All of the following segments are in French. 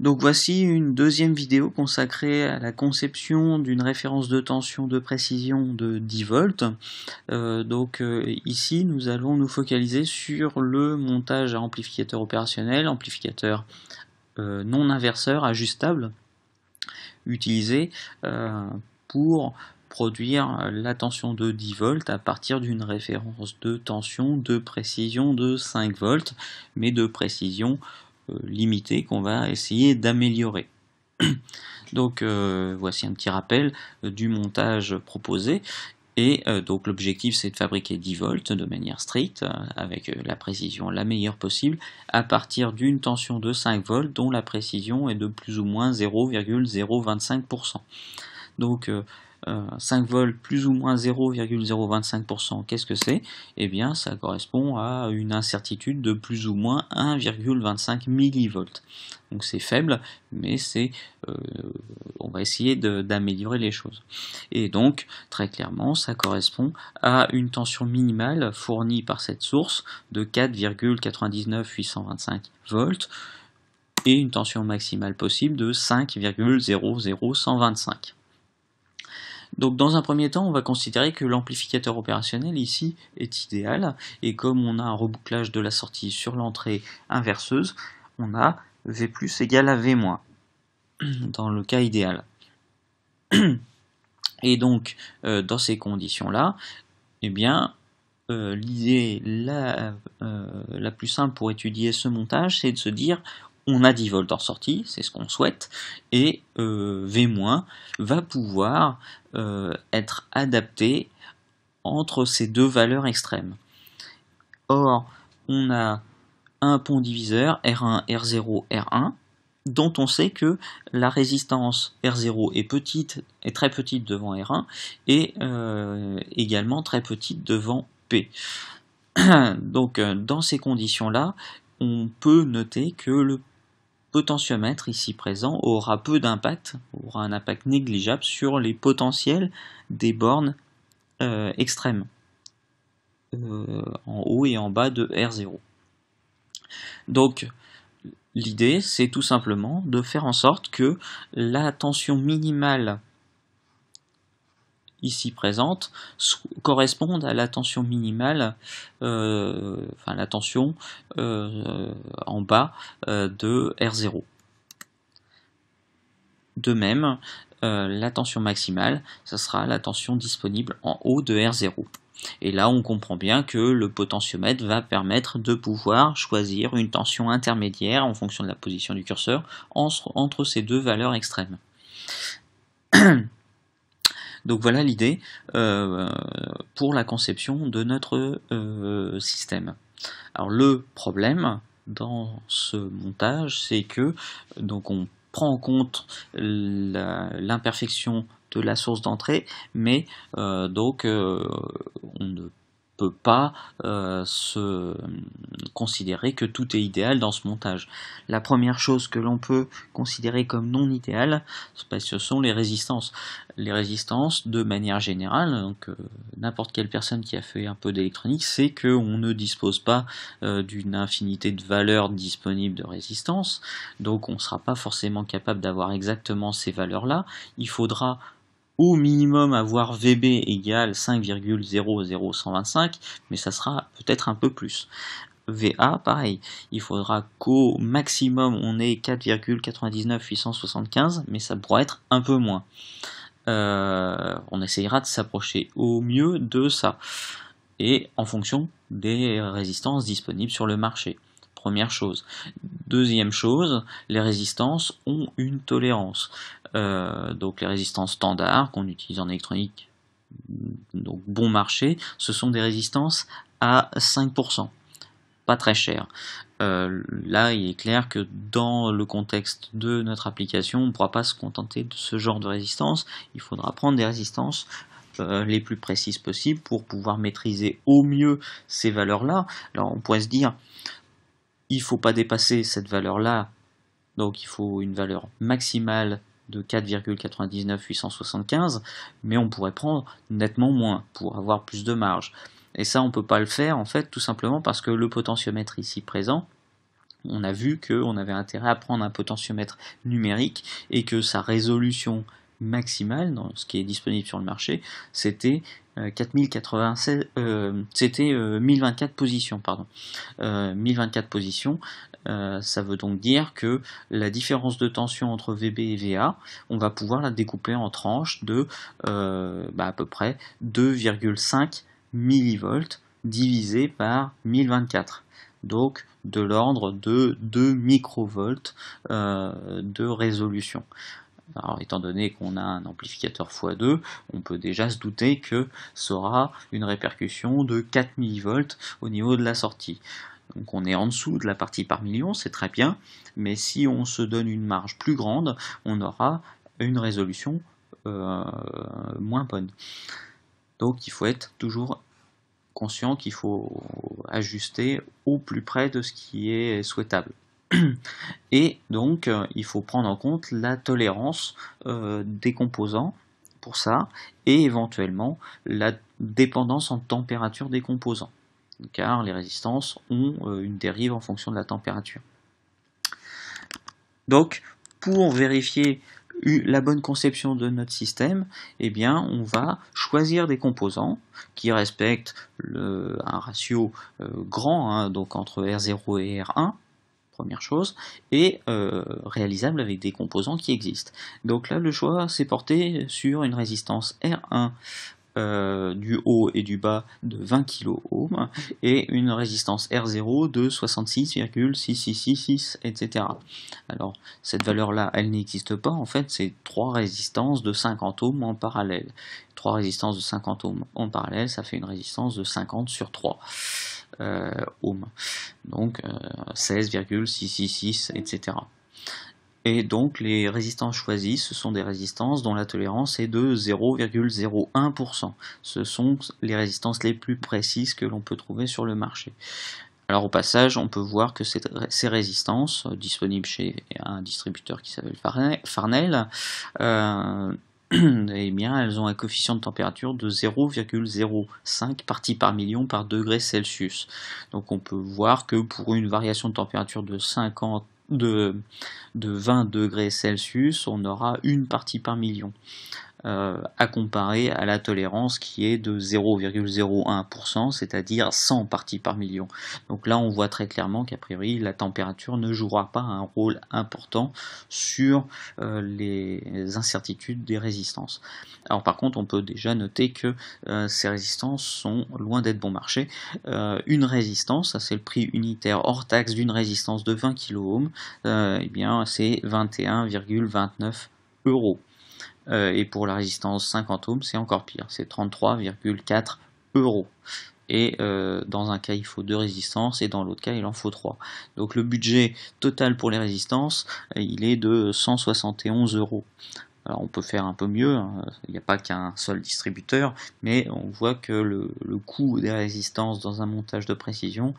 Donc voici une deuxième vidéo consacrée à la conception d'une référence de tension de précision de 10 volts. Euh, donc euh, ici nous allons nous focaliser sur le montage à amplificateur opérationnel, amplificateur euh, non inverseur, ajustable, utilisé pour produire la tension de 10 volts à partir d'une référence de tension de précision de 5 volts, mais de précision euh, limité qu'on va essayer d'améliorer. Donc euh, voici un petit rappel euh, du montage proposé. Et donc l'objectif c'est de fabriquer 10 volts de manière stricte, avec la précision la meilleure possible, à partir d'une tension de 5 volts dont la précision est de plus ou moins 0,025%. Donc 5 euh, volts plus ou moins 0,025%, qu'est-ce que c'est Eh bien, ça correspond à une incertitude de plus ou moins 1,25 millivolts. Donc c'est faible, mais c'est, euh, on va essayer d'améliorer les choses. Et donc, très clairement, ça correspond à une tension minimale fournie par cette source de 4,99825 volts et une tension maximale possible de 5,00125. Donc dans un premier temps, on va considérer que l'amplificateur opérationnel ici est idéal, et comme on a un rebouclage de la sortie sur l'entrée inverseuse, on a V plus égale à V dans le cas idéal. Et donc, euh, dans ces conditions-là, eh bien, euh, l'idée euh, la, plus simple pour étudier ce montage, c'est de se dire on a 10 volts en sortie, c'est ce qu'on souhaite, et euh, V- va pouvoir euh, être adapté entre ces deux valeurs extrêmes. Or, on a un pont diviseur R1, R0, R1, dont on sait que la résistance R0 est petite, très petite devant R1 et euh, également très petite devant P. Donc dans ces conditions-là, on peut noter que le potentiomètre ici présent aura peu d'impact, aura un impact négligeable sur les potentiels des bornes euh, extrêmes euh, en haut et en bas de R0. Donc l'idée c'est tout simplement de faire en sorte que la tension minimale ici présente, correspondent à la tension minimale, euh, enfin la tension euh, en bas euh, de R0. De même, la tension maximale, ce sera la tension disponible en haut de R0. Et là, on comprend bien que le potentiomètre va permettre de pouvoir choisir une tension intermédiaire en fonction de la position du curseur entre ces deux valeurs extrêmes. Donc voilà l'idée euh, pour la conception de notre euh, système. Alors le problème dans ce montage, c'est que donc on prend en compte l'imperfection de la source d'entrée, mais euh, donc on ne peut peut pas euh, se considérer que tout est idéal dans ce montage. La première chose que l'on peut considérer comme non idéale, ce sont les résistances. Les résistances, de manière générale, donc euh, n'importe quelle personne qui a fait un peu d'électronique sait qu'on ne dispose pas euh, d'une infinité de valeurs disponibles de résistance, donc on ne sera pas forcément capable d'avoir exactement ces valeurs-là. Il faudra au minimum avoir VB égale 5,00125, mais ça sera peut-être un peu plus. VA, pareil, il faudra qu'au maximum on ait 4,99875, mais ça pourra être un peu moins. Euh, on essayera de s'approcher au mieux de ça, et en fonction des résistances disponibles sur le marché première chose. Deuxième chose, les résistances ont une tolérance. Euh, donc les résistances standards qu'on utilise en électronique, donc bon marché, ce sont des résistances à 5%. Pas très cher. Euh, là, il est clair que dans le contexte de notre application, on ne pourra pas se contenter de ce genre de résistance. Il faudra prendre des résistances euh, les plus précises possibles pour pouvoir maîtriser au mieux ces valeurs-là. Alors, on pourrait se dire, il ne faut pas dépasser cette valeur-là. Donc il faut une valeur maximale de 4,99875, mais on pourrait prendre nettement moins pour avoir plus de marge. Et ça, on ne peut pas le faire en fait, tout simplement parce que le potentiomètre ici présent, on a vu qu'on avait intérêt à prendre un potentiomètre numérique et que sa résolution maximale, dans ce qui est disponible sur le marché, c'était 4096, euh, euh, c'était 1024 euh, positions, pardon. 1024 positions, ça veut donc dire que la différence de tension entre VB et VA, on va pouvoir la découper en tranches de bah, à peu près 2,5 millivolts divisé par 1024. Donc de l'ordre de 2 microvolts de résolution. Alors, étant donné qu'on a un amplificateur x2, on peut déjà se douter que ça aura une répercussion de 4 mV au niveau de la sortie. Donc on est en dessous de la partie par million, c'est très bien, mais si on se donne une marge plus grande, on aura une résolution euh, moins bonne. Donc il faut être toujours conscient qu'il faut ajuster au plus près de ce qui est souhaitable. Et donc, euh, il faut prendre en compte la tolérance euh, des composants pour ça, et éventuellement la dépendance en température des composants, car les résistances ont euh, une dérive en fonction de la température. Donc, pour vérifier la bonne conception de notre système, eh bien, on va choisir des composants qui respectent un ratio grand, hein, donc entre R0 et R1, première chose, et euh, réalisable avec des composants qui existent. Donc là, le choix s'est porté sur une résistance R1 euh, du haut et du bas de 20 kOhm et une résistance R0 de 66,6666, etc. Alors, cette valeur-là, elle n'existe pas. En fait, c'est trois résistances de 50 ohms en parallèle. Trois résistances de 50 ohms en parallèle, ça fait une résistance de 50 sur 3. Euh, ohm. Donc 16,666, euh, etc. Et donc les résistances choisies, ce sont des résistances dont la tolérance est de 0,01%. Ce sont les résistances les plus précises que l'on peut trouver sur le marché. Alors au passage, on peut voir que ces résistances, euh, disponibles chez un distributeur qui s'appelle Farnell, eh bien, elles ont un coefficient de température de 0,05 parties par million par degré Celsius. Donc on peut voir que pour une variation de température de 50 de 20 degrés Celsius, on aura une partie par million. Euh, à comparer à la tolérance qui est de 0,01%, c'est-à-dire 100 parties par million. Donc là, on voit très clairement qu'a priori, la température ne jouera pas un rôle important sur euh, les incertitudes des résistances. Alors par contre, on peut déjà noter que euh, ces résistances sont loin d'être bon marché. une résistance, ça c'est le prix unitaire hors taxe d'une résistance de 20 kOhm, eh bien c'est 21,29 euros. Euh, et pour la résistance 50 ohms, c'est encore pire, c'est 33,4 euros. Et euh, dans un cas, il faut deux résistances, et dans l'autre cas, il en faut trois. Donc le budget total pour les résistances, euh, il est de 171 euros. Alors on peut faire un peu mieux, hein. il n'y a pas qu'un seul distributeur, mais on voit que le, coût des résistances dans un montage de précision,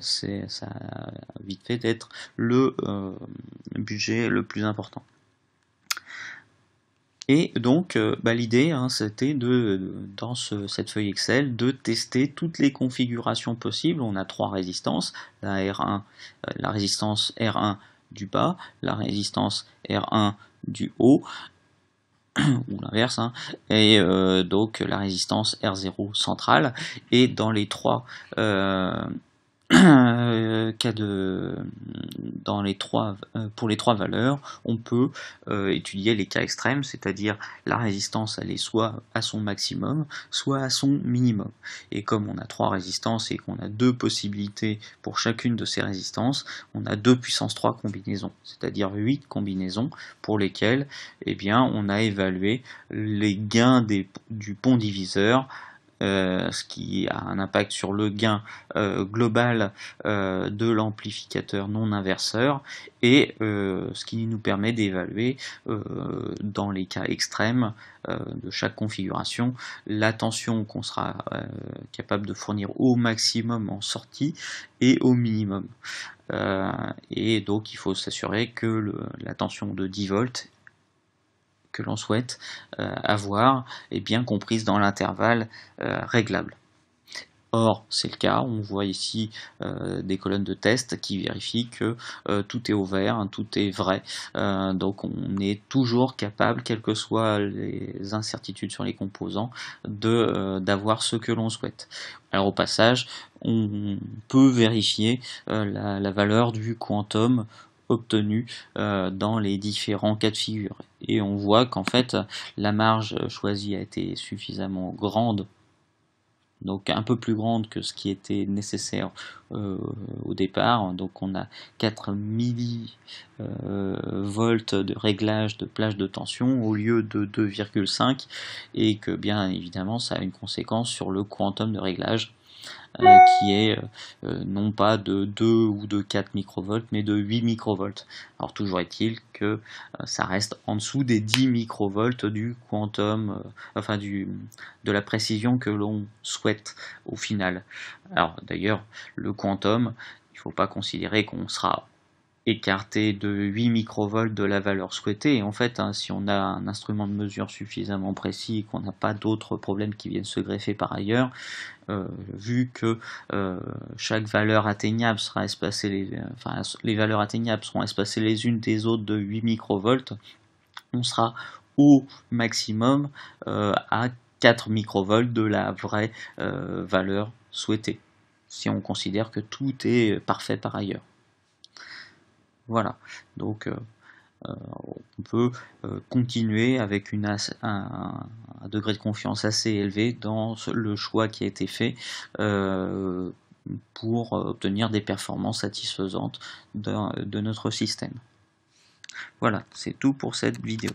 ça a vite fait d'être le budget le plus important. Et donc, euh, bah, l'idée, hein, c'était de, dans cette feuille Excel, de tester toutes les configurations possibles. On a trois résistances, la R1, euh, la résistance R1 du bas, la résistance R1 du haut, ou l'inverse, hein, et euh, donc la résistance R0 centrale. Et dans les trois cas euh, de, dans les trois, euh, pour les trois valeurs, on peut euh, étudier les cas extrêmes, c'est-à-dire la résistance elle est soit à son maximum, soit à son minimum. Et comme on a trois résistances et qu'on a deux possibilités pour chacune de ces résistances, on a deux puissance trois combinaisons, c'est-à-dire huit combinaisons pour lesquelles eh bien, on a évalué les gains du pont diviseur euh, ce qui a un impact sur le gain euh, global euh, de l'amplificateur non inverseur, et ce qui nous permet d'évaluer dans les cas extrêmes de chaque configuration la tension qu'on sera capable de fournir au maximum en sortie et au minimum. et donc il faut s'assurer que la tension de 10 volts que l'on souhaite euh, avoir est bien comprise dans l'intervalle euh, réglable. Or, c'est le cas, on voit ici euh, des colonnes de test qui vérifient que tout est ouvert, hein, tout est vrai. donc on est toujours capable, quelles que soient les incertitudes sur les composants, d'avoir ce que l'on souhaite. Alors au passage, on peut vérifier la, valeur du quantum obtenu euh, dans les différents cas de figure. Et on voit qu'en fait, la marge choisie a été suffisamment grande donc un peu plus grande que ce qui était nécessaire euh, au départ. Donc on a 4 millivolts euh, de réglage de plage de tension au lieu de 2,5 et que bien évidemment ça a une conséquence sur le quantum de réglage euh, qui est euh, euh, non pas de 2 ou de 4 microvolts, mais de 8 microvolts. Alors toujours est-il que ça reste en dessous des 10 microvolts du quantum, enfin du, de la précision que l'on souhaite au final. Alors d'ailleurs, le quantum, il ne faut pas considérer qu'on sera écarté de 8 microvolts de la valeur souhaitée. Et en fait, hein, si on a un instrument de mesure suffisamment précis et qu'on n'a pas d'autres problèmes qui viennent se greffer par ailleurs, euh, vu que euh, chaque valeur atteignable sera espacée, les, valeurs atteignables seront espacées les unes des autres de 8 microvolts, on sera au maximum euh, à 4 microvolts de la vraie valeur souhaitée, si on considère que tout est parfait par ailleurs. Voilà, donc euh, euh, on peut euh, continuer avec un, degré de confiance assez élevé dans le choix qui a été fait pour obtenir des performances satisfaisantes de notre système. Voilà, c'est tout pour cette vidéo.